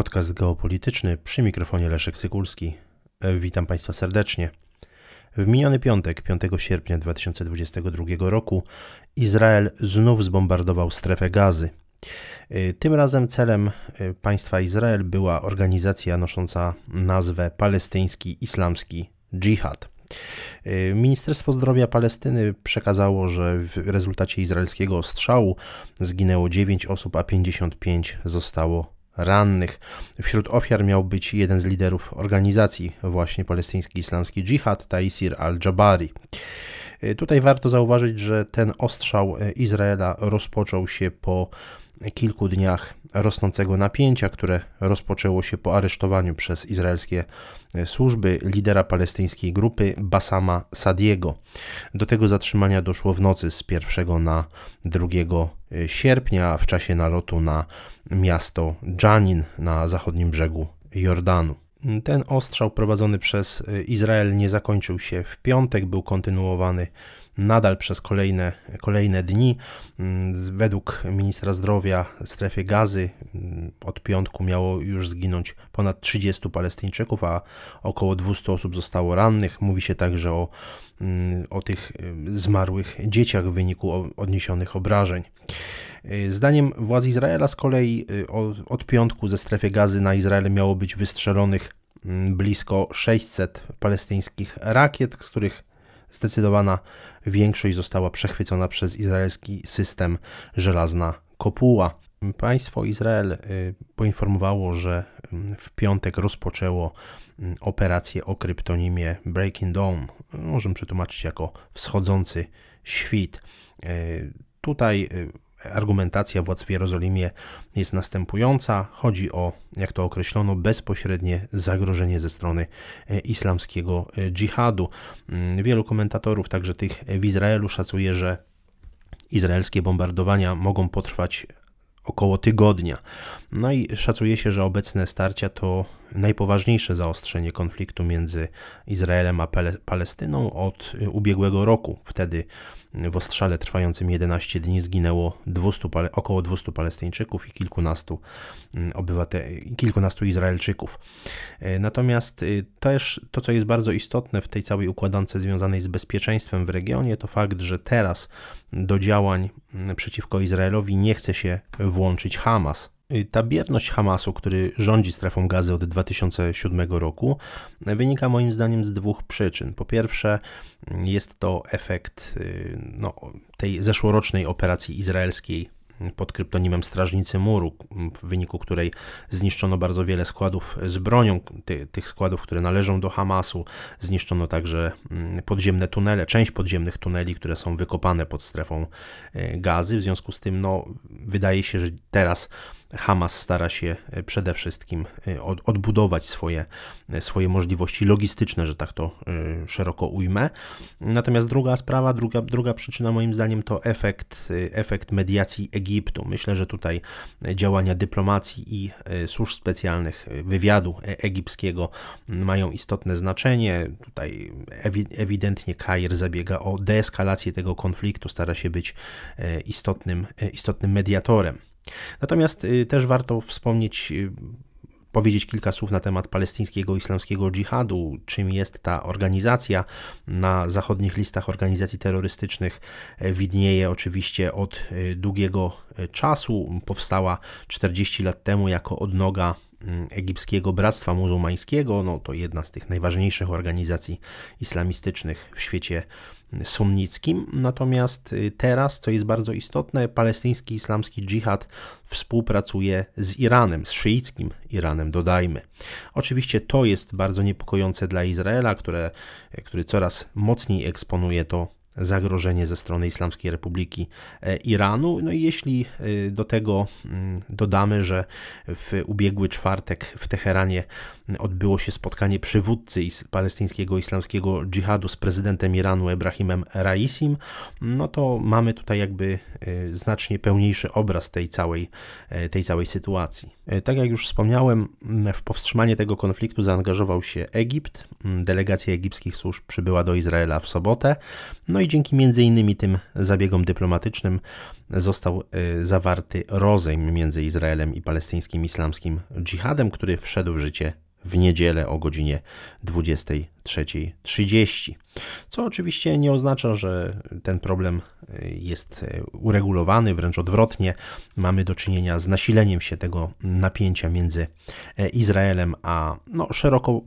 Podcast geopolityczny przy mikrofonie Leszek Sykulski. Witam Państwa serdecznie. W miniony piątek, 5 sierpnia 2022 roku, Izrael znów zbombardował strefę gazy. Y, tym razem celem y, państwa Izrael była organizacja nosząca nazwę Palestyński Islamski Dżihad. Y, Ministerstwo Zdrowia Palestyny przekazało, że w rezultacie izraelskiego ostrzału zginęło 9 osób, a 55 zostało rannych. Wśród ofiar miał być jeden z liderów organizacji właśnie palestyński islamski dżihad, Taisir al-Jabari. E, tutaj warto zauważyć, że ten ostrzał e, Izraela rozpoczął się po kilku dniach rosnącego napięcia, które rozpoczęło się po aresztowaniu przez izraelskie e, służby lidera palestyńskiej grupy Basama Sadiego. Do tego zatrzymania doszło w nocy z 1 na 2 e, sierpnia w czasie nalotu na miasto Dżanin na zachodnim brzegu Jordanu. Ten ostrzał prowadzony przez e, Izrael nie zakończył się w piątek, był kontynuowany nadal przez kolejne, kolejne dni. Mm, według ministra zdrowia w strefie gazy mm, od piątku miało już zginąć ponad 30 Palestyńczyków, a około 200 osób zostało rannych. Mówi się także o, mm, o tych y, zmarłych dzieciach w wyniku odniesionych obrażeń. Y, zdaniem władz Izraela z kolei y, od piątku ze strefy gazy na Izrael miało być wystrzelonych blisko 600 palestyńskich rakiet, z których zdecydowana większość została przechwycona przez izraelski system żelazna kopuła. Państwo Izrael y, poinformowało, że mm, w piątek rozpoczęło mm, operację o kryptonimie Breaking Dawn. Możemy przetłumaczyć jako wschodzący świt. Y, tutaj y, argumentacja władz w Jerozolimie jest następująca. Chodzi o, jak to określono, bezpośrednie zagrożenie ze strony e, islamskiego e, dżihadu. Mm, wielu komentatorów, także tych w Izraelu, szacuje, że izraelskie bombardowania mogą potrwać około tygodnia. No i szacuje się, że obecne starcia to najpoważniejsze zaostrzenie konfliktu między Izraelem a Palestyną od y, ubiegłego roku. Wtedy y, w ostrzale trwającym 11 dni zginęło 200, około 200 Palestyńczyków i kilkunastu, y, obywateli, kilkunastu Izraelczyków. Natomiast też to, co jest bardzo istotne w tej całej układance związanej z bezpieczeństwem w regionie, to fakt, że teraz do działań przeciwko Izraelowi nie chce się włączyć Hamas. Y, ta bierność Hamasu, który rządzi strefą gazy od 2007 roku, y, wynika moim zdaniem z dwóch przyczyn. Po pierwsze, y, jest to efekt no, tej zeszłorocznej operacji izraelskiej pod kryptonimem Strażnicy Muru, w wyniku której zniszczono bardzo wiele składów z bronią, ty, tych składów, które należą do Hamasu. Zniszczono także mm, podziemne tunele, część podziemnych tuneli, które są wykopane pod strefą gazy. W związku z tym no, wydaje się, że teraz Hamas stara się e, przede wszystkim e, odbudować swoje, e, swoje możliwości logistyczne, że tak to szeroko ujmę. Natomiast druga sprawa, druga, druga przyczyna moim zdaniem to efekt, efekt mediacji Egiptu. Myślę, że tutaj działania dyplomacji i służb specjalnych wywiadu egipskiego mają istotne znaczenie. Tutaj ewidentnie Kair zabiega o deeskalację tego konfliktu, stara się być istotnym, istotnym mediatorem. Natomiast y, też warto wspomnieć y, powiedzieć kilka słów na temat palestyńskiego islamskiego dżihadu, czym jest ta organizacja. Na zachodnich listach organizacji terrorystycznych e, widnieje oczywiście od e, długiego e, czasu. Powstała 40 lat temu jako odnoga Mm, egipskiego Bractwa Muzułmańskiego, no to jedna z tych najważniejszych organizacji islamistycznych w świecie mm, sunnickim. Natomiast y, teraz, co jest bardzo istotne, palestyński islamski dżihad współpracuje z Iranem, z szyickim Iranem, dodajmy. Oczywiście to jest bardzo niepokojące dla Izraela, które, y, który coraz mocniej eksponuje to zagrożenie ze strony Islamskiej Republiki e, Iranu. No i jeśli e, do tego mm, dodamy, że w ubiegły czwartek w Teheranie odbyło się spotkanie przywódcy palestyńskiego islamskiego dżihadu z prezydentem Iranu Ebrahimem Raisim, no to mamy tutaj jakby e, znacznie pełniejszy obraz tej całej, tej całej sytuacji. Tak jak już wspomniałem, w powstrzymanie tego konfliktu zaangażował się Egipt. Delegacja egipskich służb przybyła do Izraela w sobotę. No no i dzięki między innymi tym zabiegom dyplomatycznym został y, zawarty rozejm między Izraelem i palestyńskim islamskim dżihadem, który wszedł w życie w niedzielę o godzinie 23.30. Co oczywiście nie oznacza, że ten problem y, jest y, uregulowany, wręcz odwrotnie. Mamy do czynienia z nasileniem się tego napięcia między Izraelem a no, szeroko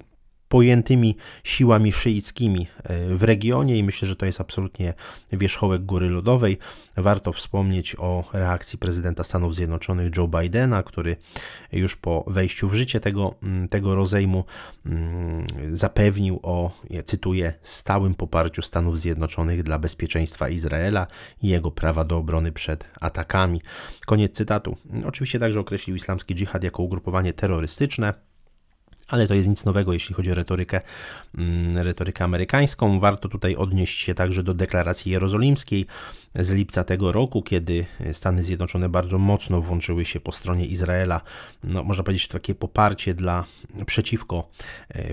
pojętymi siłami szyickimi e, w regionie i myślę, że to jest absolutnie wierzchołek góry lodowej. Warto wspomnieć o reakcji prezydenta Stanów Zjednoczonych Joe Bidena, który już po wejściu w życie tego, mm, tego rozejmu mm, zapewnił o, cytuję, stałym poparciu Stanów Zjednoczonych dla bezpieczeństwa Izraela i jego prawa do obrony przed atakami. Koniec cytatu. Oczywiście także określił islamski dżihad jako ugrupowanie terrorystyczne ale to jest nic nowego, jeśli chodzi o retorykę, mm, retorykę amerykańską. Warto tutaj odnieść się także do deklaracji jerozolimskiej z lipca tego roku, kiedy Stany Zjednoczone bardzo mocno włączyły się po stronie Izraela, no, można powiedzieć, w takie poparcie dla przeciwko e,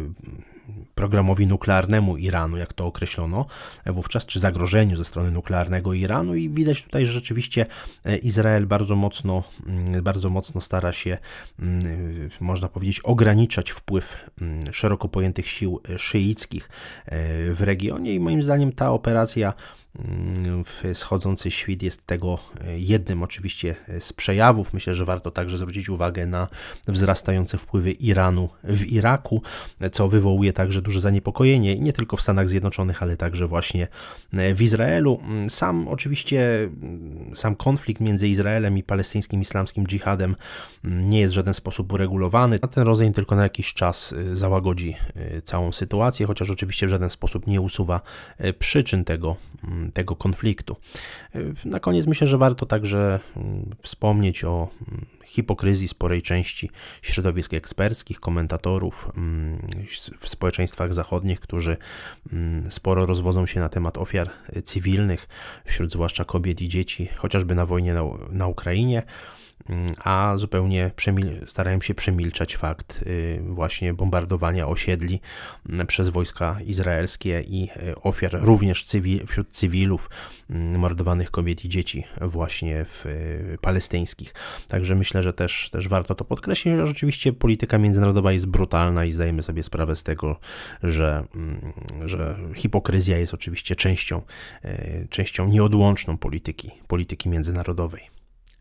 programowi nuklearnemu Iranu, jak to określono e, wówczas, czy zagrożeniu ze strony nuklearnego Iranu i widać tutaj, że rzeczywiście e, Izrael bardzo mocno, mm, bardzo mocno stara się, mm, e, można powiedzieć, ograniczać wpływ mm, szeroko pojętych sił szyickich w regionie i moim zdaniem ta operacja Mm, schodzący świt jest tego e, jednym oczywiście e, z przejawów. Myślę, że warto także zwrócić uwagę na wzrastające wpływy Iranu w Iraku, co wywołuje także duże zaniepokojenie nie tylko w Stanach Zjednoczonych, ale także właśnie e, w Izraelu. Mm, sam oczywiście mm, sam konflikt między Izraelem i palestyńskim islamskim dżihadem nie jest w żaden sposób uregulowany. ten rozejm tylko na jakiś czas załagodzi całą sytuację, chociaż oczywiście w żaden sposób nie usuwa przyczyn tego tego konfliktu. Na koniec myślę, że warto także mm, wspomnieć o mm, hipokryzji sporej części środowisk eksperckich, komentatorów mm, w społeczeństwach zachodnich, którzy sporo rozwodzą się na temat ofiar cywilnych, wśród zwłaszcza kobiet i dzieci, chociażby na wojnie na, na Ukrainie. Mm, a zupełnie przemil- starałem się przemilczać fakt y, właśnie bombardowania osiedli mm, przez wojska izraelskie i y, ofiar również wśród cywilów, mm, mordowanych kobiet i dzieci właśnie w y, palestyńskich. Także myślę, że też, też warto to podkreślić. Oczywiście polityka międzynarodowa jest brutalna i zdajemy sobie sprawę z tego, że, że hipokryzja jest oczywiście częścią, częścią nieodłączną polityki, polityki międzynarodowej.